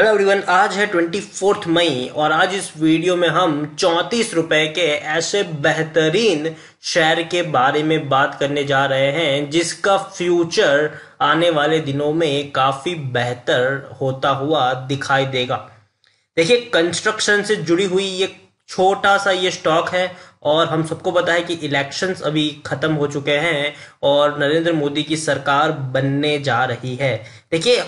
hello everyone आज है twenty fourth मई और आज इस वीडियो में हम चौंतीस रुपए के ऐसे बेहतरीन शेयर के बारे में बात करने जा रहे हैं जिसका फ्यूचर आने वाले दिनों में काफ़ी बेहतर होता हुआ दिखाई देगा देखिए कंस्ट्रक्शन से जुड़ी हुई ये छोटा सा ये स्टॉक है और हम सबको पता है कि इलेक्शंस अभी खत्म हो चुके हैं और नरेंद्र मोदी की सरकार बनने जा रही है देखिए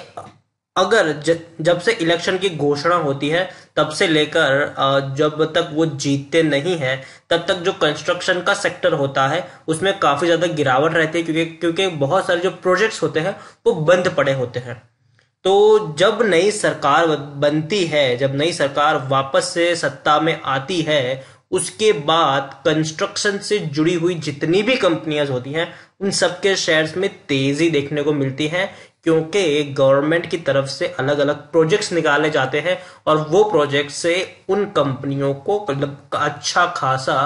अगर ज, जब से इलेक्शन की घोषणा होती है तब से लेकर जब तक वो जीतते नहीं है तब तक जो कंस्ट्रक्शन का सेक्टर होता है उसमें काफ़ी ज़्यादा गिरावट रहती है क्योंकि क्योंकि बहुत सारे जो प्रोजेक्ट्स होते हैं वो बंद पड़े होते हैं तो जब नई सरकार बनती है जब नई सरकार वापस से सत्ता में आती है उसके बाद कंस्ट्रक्शन से जुड़ी हुई जितनी भी कंपनियां होती हैं उन सबके शेयर्स में तेजी देखने को मिलती है क्योंकि गवर्नमेंट की तरफ से अलग अलग प्रोजेक्ट्स निकाले जाते हैं और वो प्रोजेक्ट से उन कंपनियों को मतलब अच्छा खासा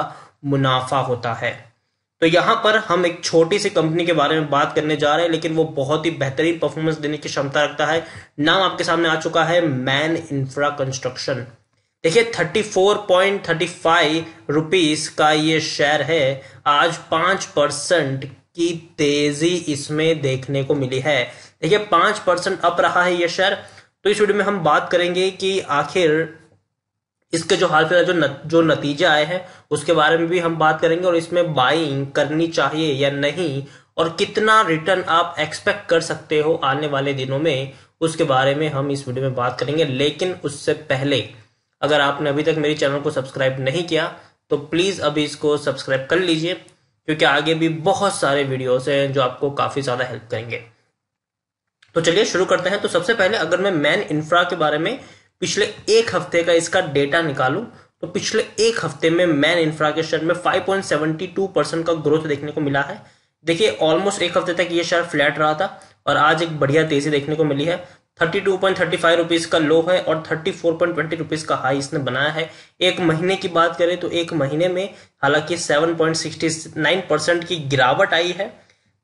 मुनाफा होता है तो यहाँ पर हम एक छोटी सी कंपनी के बारे में बात करने जा रहे हैं लेकिन वो बहुत ही बेहतरीन परफॉर्मेंस देने की क्षमता रखता है नाम आपके सामने आ चुका है मैन इंफ्रा कंस्ट्रक्शन देखिए फाइव रुपीज का ये शेयर है आज पांच परसेंट की तेजी इसमें देखने को मिली है देखिए पांच परसेंट अप रहा है ये शेयर तो इस वीडियो में हम बात करेंगे कि आखिर इसके जो हाल फिलहाल जो न, जो नतीजे आए हैं उसके बारे में भी हम बात करेंगे और इसमें बाइंग करनी चाहिए या नहीं और कितना रिटर्न आप एक्सपेक्ट कर सकते हो आने वाले दिनों में उसके बारे में हम इस वीडियो में बात करेंगे लेकिन उससे पहले अगर आपने अभी तक मेरे चैनल को सब्सक्राइब नहीं किया तो प्लीज़ अभी इसको सब्सक्राइब कर लीजिए क्योंकि आगे भी बहुत सारे वीडियोस हैं जो आपको काफ़ी ज़्यादा हेल्प करेंगे तो चलिए शुरू करते हैं तो सबसे पहले अगर मैं मैन इंफ्रा के बारे में पिछले एक हफ्ते का इसका डेटा निकालूं तो पिछले एक हफ्ते में मैन इंफ्रा के शेयर में 5.72 परसेंट का ग्रोथ देखने को मिला है देखिए ऑलमोस्ट एक हफ्ते तक ये शेयर फ्लैट रहा था और आज एक बढ़िया तेजी देखने को मिली है thirty two point thirty five rupees का लो है और thirty four point twenty rupees का हाई इसने बनाया है एक महीने की बात करें तो एक महीने में हालांकि seven point sixty nine percent की गिरावट आई है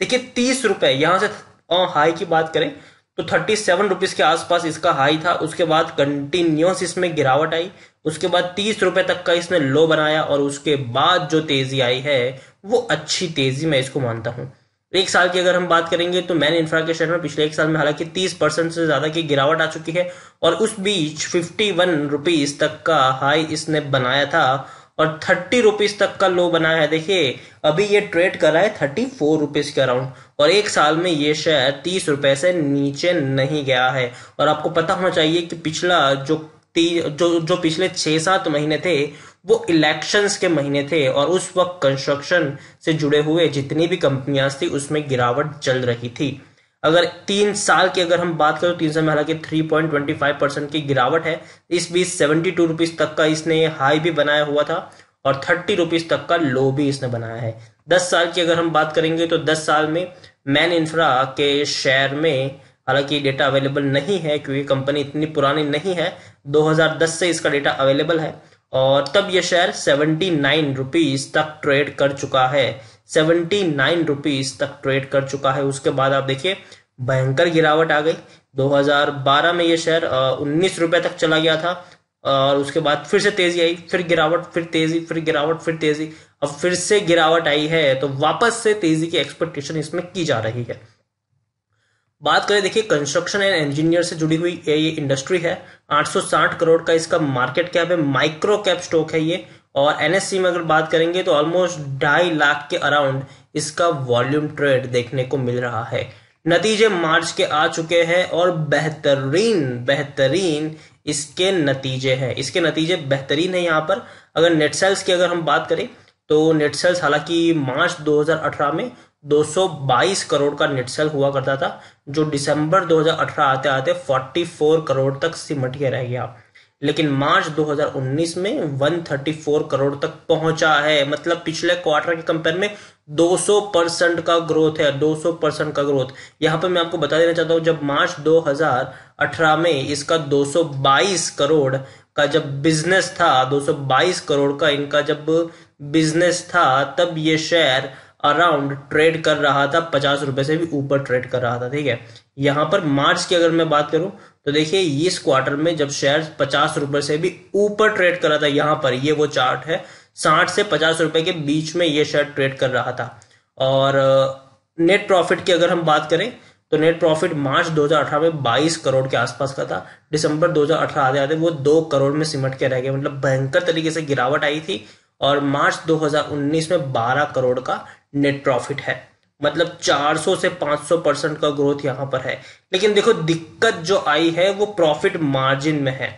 देखिए तीस रुपए यहां से और हाई की बात करें तो थर्टी सेवन रुपीज़ के आसपास इसका हाई था उसके बाद कंटिन्यूस इसमें गिरावट आई उसके बाद तीस रुपए तक का इसने लो बनाया और उसके बाद जो तेज़ी आई है वो अच्छी तेज़ी मैं इसको मानता हूँ एक साल की अगर हम बात करेंगे तो मैन इंफ्रा के शेयर में पिछले एक साल में हालांकि तीस परसेंट से ज़्यादा की गिरावट आ चुकी है और उस बीच फिफ्टी वन रुपीज़ तक का हाई इसने बनाया था और थर्टी रुपीज तक का लो बना है देखिए अभी ये ट्रेड करा है थर्टी फोर रुपीज के अराउंड और एक साल में ये शेयर तीस रुपए से नीचे नहीं गया है और आपको पता होना चाहिए कि पिछला जो जो जो पिछले छह सात महीने थे वो इलेक्शंस के महीने थे और उस वक्त कंस्ट्रक्शन से जुड़े हुए जितनी भी कंपनियां थी उसमें गिरावट चल रही थी अगर तीन साल की अगर हम बात करें तो तीन साल में हालांकि three point twenty five percent की गिरावट है इस बीच सेवेंटी टू रुपीज तक का इसने हाई भी बनाया हुआ था और थर्टी रुपीज तक का लो भी इसने बनाया है दस साल की अगर हम बात करेंगे तो दस साल में मैन इंफ्रा के शेयर में हालांकि डेटा अवेलेबल नहीं है क्योंकि कंपनी इतनी पुरानी नहीं है 2010 से इसका डेटा अवेलेबल है और तब यह शेयर सेवेंटी नाइन रुपीज तक ट्रेड कर चुका है सेवेंटी नाइन रुपीज तक ट्रेड कर चुका है उसके बाद आप देखिए भयंकर गिरावट आ गई 2012 में ये शेयर उन्नीस रुपए तक चला गया था और उसके बाद फिर से तेजी आई फिर गिरावट फिर तेजी फिर गिरावट फिर तेजी अब फिर से गिरावट आई है तो वापस से तेजी की एक्सपेक्टेशन इसमें की जा रही है बात करें देखिए कंस्ट्रक्शन एंड इंजीनियर से जुड़ी हुई ये इंडस्ट्री है 860 करोड़ का इसका मार्केट कैप है माइक्रो कैप स्टॉक है ये और एनएससी में अगर बात करेंगे तो ऑलमोस्ट ढाई लाख के अराउंड इसका वॉल्यूम ट्रेड देखने को मिल रहा है नतीजे मार्च के आ चुके हैं और बेहतरीन बेहतरीन इसके नतीजे हैं इसके नतीजे बेहतरीन है यहाँ पर अगर नेट सेल्स की अगर हम बात करें तो नेट सेल्स हालांकि मार्च 2018 में 222 करोड़ का नेट सेल हुआ करता था जो दिसंबर 2018 आते आते 44 करोड़ तक सिमट के रह गया लेकिन मार्च 2019 में 134 करोड़ तक पहुंचा है मतलब पिछले क्वार्टर के कंपेयर में 200 परसेंट का ग्रोथ है 200 परसेंट का ग्रोथ यहां पर मैं आपको बता देना चाहता हूं जब मार्च 2018 में इसका 222 करोड़ का जब बिजनेस था 222 करोड़ का इनका जब बिजनेस था तब ये शेयर अराउंड ट्रेड कर रहा था पचास रुपए से भी ऊपर ट्रेड कर रहा था ठीक है यहां पर मार्च की अगर मैं बात करूं तो देखिए इस क्वार्टर में जब शेयर पचास रुपए से भी ऊपर ट्रेड कर रहा था यहाँ पर ये वो चार्ट है साठ से पचास रुपए के बीच में ये शेयर ट्रेड कर रहा था और नेट प्रॉफिट की अगर हम बात करें तो नेट प्रॉफिट मार्च 2018 में 22 करोड़ के आसपास का था दिसंबर 2018 आते आते वो दो करोड़ में सिमट के रह गए मतलब भयंकर तरीके से गिरावट आई थी और मार्च 2019 में 12 करोड़ का नेट प्रॉफिट है मतलब 400 से 500 परसेंट का ग्रोथ यहाँ पर है लेकिन देखो दिक्कत जो आई है वो प्रॉफिट मार्जिन में है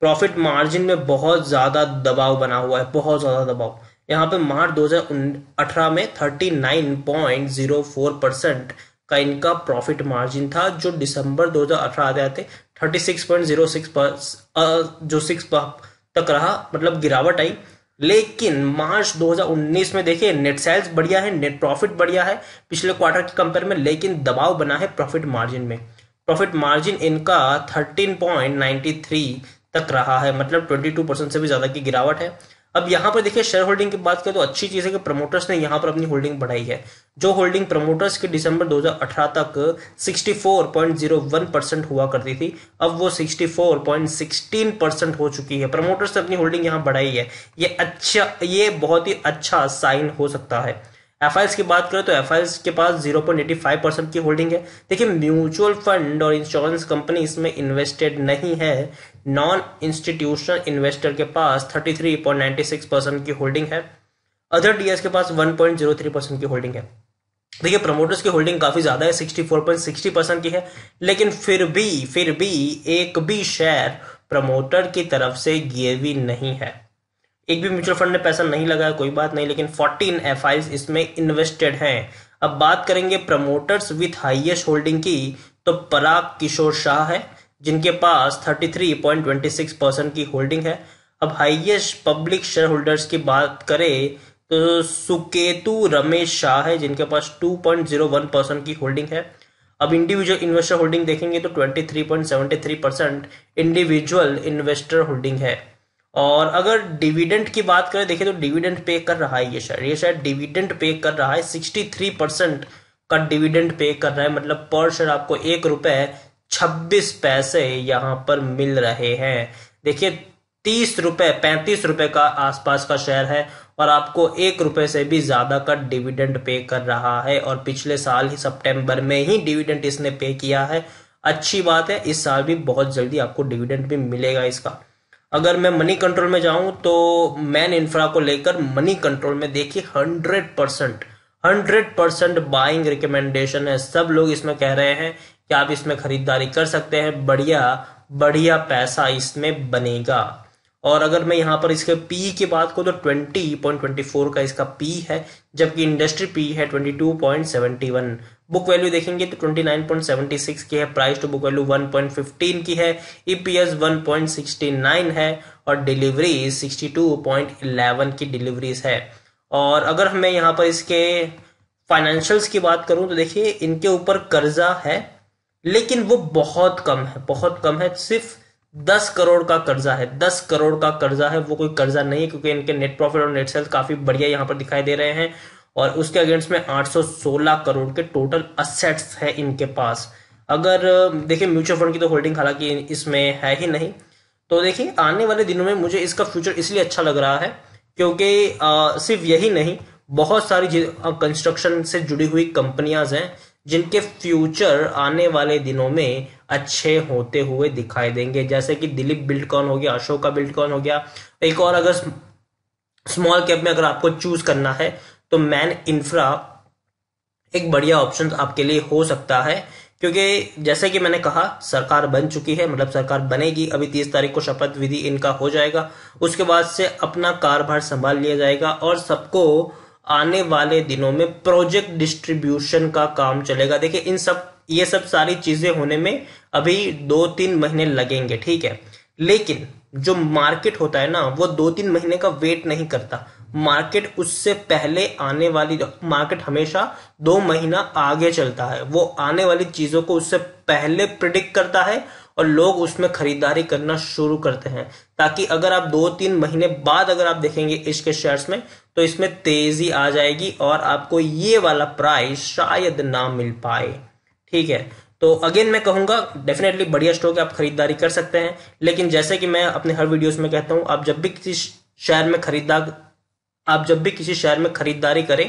प्रॉफिट मार्जिन में बहुत ज़्यादा दबाव बना हुआ है बहुत ज़्यादा दबाव यहाँ पे मार्च दो में 39.04 परसेंट का इनका प्रॉफिट मार्जिन था जो दिसंबर 2018 आते आते सिक्स पर जो सिक्स तक रहा मतलब गिरावट आई लेकिन मार्च 2019 में देखिए नेट सेल्स बढ़िया है नेट प्रॉफिट बढ़िया है पिछले क्वार्टर के कंपेयर में लेकिन दबाव बना है प्रॉफिट मार्जिन में प्रॉफिट मार्जिन इनका 13.93 तक रहा है मतलब 22 परसेंट से भी ज़्यादा की गिरावट है अब यहाँ पर देखिए शेयर होल्डिंग की बात करें तो अच्छी चीज़ है कि प्रमोटर्स ने यहाँ पर अपनी होल्डिंग बढ़ाई है जो होल्डिंग प्रमोटर्स के दिसंबर 2018 तक 64.01 परसेंट हुआ करती थी अब वो 64.16 परसेंट हो चुकी है प्रमोटर्स ने अपनी होल्डिंग यहाँ बढ़ाई है ये अच्छा ये बहुत ही अच्छा साइन हो सकता है एफ की बात करें तो एफ के पास zero point eighty five percent की होल्डिंग है देखिए म्यूचुअल फंड और इंश्योरेंस कंपनी इसमें इन्वेस्टेड नहीं है नॉन इंस्टीट्यूशनल इन्वेस्टर के पास thirty three point ninety six percent की होल्डिंग है अदर डीएस के पास one point zero three percent की होल्डिंग है देखिए प्रमोटर्स की होल्डिंग काफी ज्यादा है sixty four point sixty percent की है लेकिन फिर भी फिर भी एक भी शेयर प्रमोटर की तरफ से गिरवी नहीं है एक भी म्यूचुअल फंड ने पैसा नहीं लगाया कोई बात नहीं लेकिन फोर्टीन एफ इसमें इन्वेस्टेड हैं अब बात करेंगे प्रमोटर्स विथ हाइएस्ट होल्डिंग की तो पराग किशोर शाह है जिनके पास 33.26 परसेंट की होल्डिंग है अब हाईएस्ट पब्लिक शेयर होल्डर्स की बात करें तो सुकेतु रमेश शाह है जिनके पास 2.01 परसेंट की होल्डिंग है अब इंडिविजुअल इन्वेस्टर होल्डिंग देखेंगे तो 23.73 परसेंट इंडिविजुअल इन्वेस्टर होल्डिंग है और अगर डिविडेंड की बात करें देखिए तो डिविडेंड पे कर रहा है ये शायद ये शायद डिविडेंड पे कर रहा है सिक्सटी थ्री परसेंट का डिविडेंड पे कर रहा है मतलब पर शेयर आपको एक रुपए छब्बीस पैसे यहाँ पर मिल रहे हैं देखिए तीस रुपए पैंतीस रुपए का आसपास का शेयर है और आपको एक रुपए से भी ज़्यादा का डिविडेंड पे कर रहा है और पिछले साल ही सितंबर में ही डिविडेंड इसने पे किया है अच्छी बात है इस साल भी बहुत जल्दी आपको डिविडेंड भी मिलेगा इसका अगर मैं मनी कंट्रोल में जाऊं तो मैन इंफ्रा को लेकर मनी कंट्रोल में देखिए hundred percent hundred percent buying recommendation है सब लोग इसमें कह रहे हैं कि आप इसमें खरीदारी कर सकते हैं बढ़िया बढ़िया पैसा इसमें बनेगा और अगर मैं यहाँ पर इसके पी की बात करूं तो ट्वेंटी ट्वेंटी पॉइंट फोर का इसका पी है जबकि इंडस्ट्री पी है twenty two point seventy one book value देखेंगे तो 29.76 की है प्राइस टू तो बुक वैल्यू 1.15 की है ईपीएस e 1.69 है और डिलीवरी 62.11 की डिलीवरीज है और अगर हमें यहाँ पर इसके फाइनेंशियल्स की बात करूँ तो देखिए इनके ऊपर कर्जा है लेकिन वो बहुत कम है बहुत कम है सिर्फ दस करोड़ का कर्जा है दस करोड़ का कर्जा है वो कोई कर्जा नहीं है क्योंकि इनके नेट प्रॉफिट और नेट सेल्स काफी बढ़िया यहाँ पर दिखाई दे रहे हैं और उसके अगेंस्ट में 816 करोड़ के टोटल असेट्स है इनके पास अगर देखिए म्यूचुअल फंड की तो होल्डिंग हालांकि इसमें है ही नहीं तो देखिए आने वाले दिनों में मुझे इसका फ्यूचर इसलिए अच्छा लग रहा है क्योंकि आ, सिर्फ यही नहीं बहुत सारी कंस्ट्रक्शन से जुड़ी हुई कंपनियां हैं जिनके फ्यूचर आने वाले दिनों में अच्छे होते हुए दिखाई देंगे जैसे कि दिलीप बिल्डकॉन हो गया अशोका बिल्डकॉन हो गया एक और अगर स्मॉल कैप में अगर आपको चूज करना है तो मैन इंफ्रा एक बढ़िया ऑप्शन आपके लिए हो सकता है क्योंकि जैसे कि मैंने कहा सरकार बन चुकी है मतलब सरकार बनेगी अभी तीस तारीख को शपथ विधि इनका हो जाएगा उसके बाद से अपना कारभार संभाल लिया जाएगा और सबको आने वाले दिनों में प्रोजेक्ट डिस्ट्रीब्यूशन का काम चलेगा देखिए इन सब ये सब सारी चीजें होने में अभी दो तीन महीने लगेंगे ठीक है लेकिन जो मार्केट होता है ना वो दो तीन महीने का वेट नहीं करता मार्केट उससे पहले आने वाली मार्केट हमेशा दो महीना आगे चलता है वो आने वाली चीज़ों को उससे पहले प्रिडिक्ट करता है और लोग उसमें खरीदारी करना शुरू करते हैं ताकि अगर आप दो तीन महीने बाद अगर आप देखेंगे इसके शेयर्स में तो इसमें तेजी आ जाएगी और आपको ये वाला प्राइस शायद ना मिल पाए ठीक है तो अगेन मैं कहूंगा डेफिनेटली बढ़िया स्टॉक आप खरीदारी कर सकते हैं लेकिन जैसे कि मैं अपने हर वीडियोस में कहता हूं आप जब भी किसी शेयर में खरीदार आप जब भी किसी शेयर में खरीदारी करें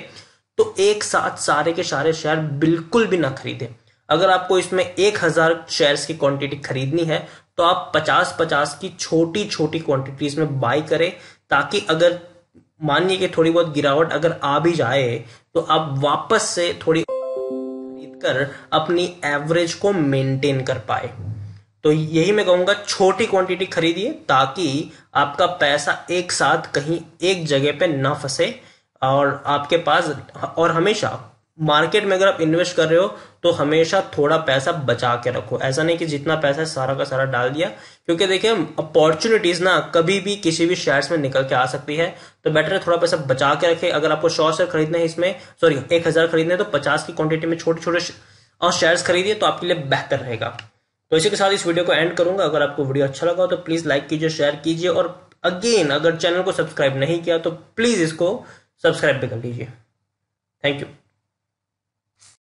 तो एक साथ सारे के सारे शेयर बिल्कुल भी ना खरीदें अगर आपको इसमें एक हजार शेयर की क्वांटिटी खरीदनी है तो आप पचास पचास की छोटी छोटी क्वांटिटीज में बाई करें ताकि अगर मानिए कि थोड़ी बहुत गिरावट अगर आ भी जाए तो आप वापस से थोड़ी खरीद कर अपनी एवरेज को मेंटेन कर पाए तो यही मैं कहूंगा छोटी क्वांटिटी खरीदिए ताकि आपका पैसा एक साथ कहीं एक जगह पे ना फंसे और आपके पास और हमेशा मार्केट में अगर आप इन्वेस्ट कर रहे हो तो हमेशा थोड़ा पैसा बचा के रखो ऐसा नहीं कि जितना पैसा है सारा का सारा डाल दिया क्योंकि देखिए अपॉर्चुनिटीज ना कभी भी किसी भी शेयर्स में निकल के आ सकती है तो बेटर है थोड़ा पैसा बचा के रखें अगर आपको सौ शेयर खरीदना है इसमें सॉरी एक हज़ार खरीदना है तो पचास की क्वांटिटी में छोटे छोटे और शेयर्स खरीदिए तो आपके लिए बेहतर रहेगा तो इसी के साथ इस वीडियो को एंड करूंगा अगर आपको वीडियो अच्छा लगा तो प्लीज़ लाइक कीजिए शेयर कीजिए और अगेन अगर चैनल को सब्सक्राइब नहीं किया तो प्लीज़ इसको सब्सक्राइब भी कर लीजिए थैंक यू